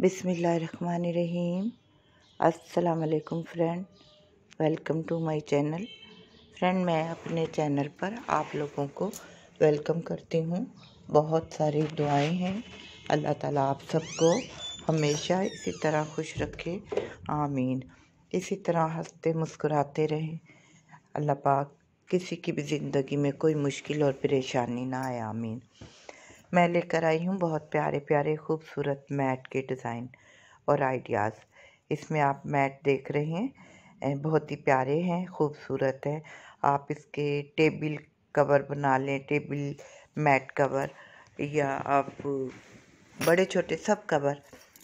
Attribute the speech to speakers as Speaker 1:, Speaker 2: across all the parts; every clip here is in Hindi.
Speaker 1: बिसमीम अस्सलाम friend welcome to my channel friend मैं अपने चैनल पर आप लोगों को वेलकम करती हूँ बहुत सारी दुआएं हैं अल्लाह ताला आप सबको हमेशा इसी तरह खुश रखे आमीन इसी तरह हंसते मुस्कुराते रहें अल्लाह पाक किसी की भी ज़िंदगी में कोई मुश्किल और परेशानी ना आए आमीन मैं लेकर आई हूँ बहुत प्यारे प्यारे खूबसूरत मैट के डिज़ाइन और आइडियाज़ इसमें आप मैट देख रहे हैं बहुत ही प्यारे हैं खूबसूरत हैं आप इसके टेबल कवर बना लें टेबल मैट कवर या आप बड़े छोटे सब कवर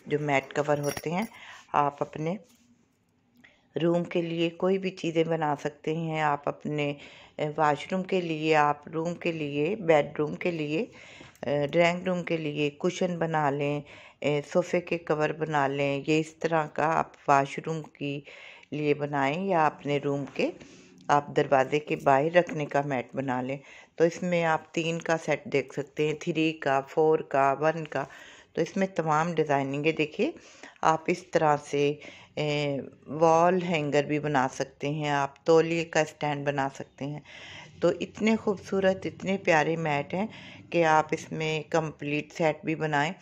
Speaker 1: जो मैट कवर होते हैं आप अपने रूम के लिए कोई भी चीज़ें बना सकते हैं आप अपने वाशरूम के लिए आप रूम के लिए बेडरूम के लिए ड्राइंग रूम के लिए कुशन बना लें सोफ़े के कवर बना लें ये इस तरह का आप वाशरूम की लिए बनाएं या अपने रूम के आप दरवाज़े के बाहर रखने का मैट बना लें तो इसमें आप तीन का सेट देख सकते हैं थ्री का फोर का वन का तो इसमें तमाम है देखिए आप इस तरह से वॉल हैंगर भी बना सकते हैं आप तोलिए का स्टैंड बना सकते हैं तो इतने खूबसूरत इतने प्यारे मैट हैं कि आप इसमें कंप्लीट सेट भी बनाएं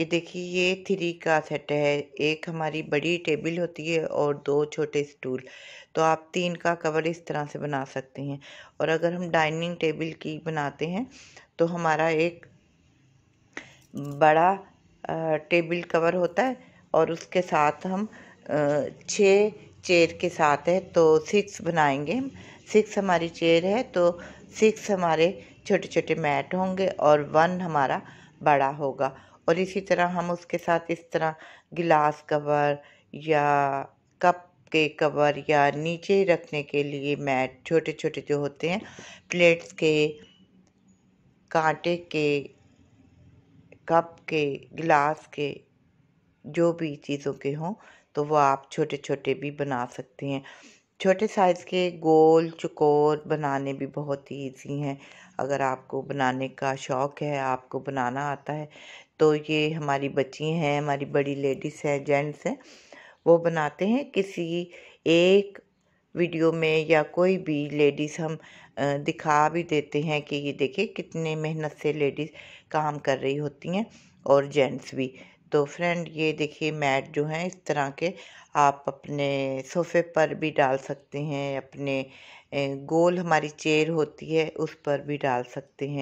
Speaker 1: ये देखिए ये थ्री का सेट है एक हमारी बड़ी टेबल होती है और दो छोटे स्टूल तो आप तीन का कवर इस तरह से बना सकते हैं और अगर हम डाइनिंग टेबल की बनाते हैं तो हमारा एक बड़ा टेबल कवर होता है और उसके साथ हम छः चेयर के साथ है तो सिक्स बनाएंगे हम सिक्स हमारी चेयर है तो सिक्स हमारे छोटे छोटे मैट होंगे और वन हमारा बड़ा होगा और इसी तरह हम उसके साथ इस तरह गिलास कवर या कप के कवर या नीचे रखने के लिए मैट छोटे छोटे जो होते हैं प्लेट्स के कांटे के कप के गिलास के जो भी चीज़ों के हों तो वो आप छोटे छोटे भी बना सकते हैं छोटे साइज़ के गोल चकोर बनाने भी बहुत ही ईजी हैं अगर आपको बनाने का शौक़ है आपको बनाना आता है तो ये हमारी बच्ची हैं हमारी बड़ी लेडीज़ हैं जेंट्स हैं वो बनाते हैं किसी एक वीडियो में या कोई भी लेडीज़ हम दिखा भी देते हैं कि ये देखिए कितने मेहनत से लेडीज़ काम कर रही होती हैं और जेंट्स भी तो फ्रेंड ये देखिए मैट जो हैं इस तरह के आप अपने सोफे पर भी डाल सकते हैं अपने गोल हमारी चेयर होती है उस पर भी डाल सकते हैं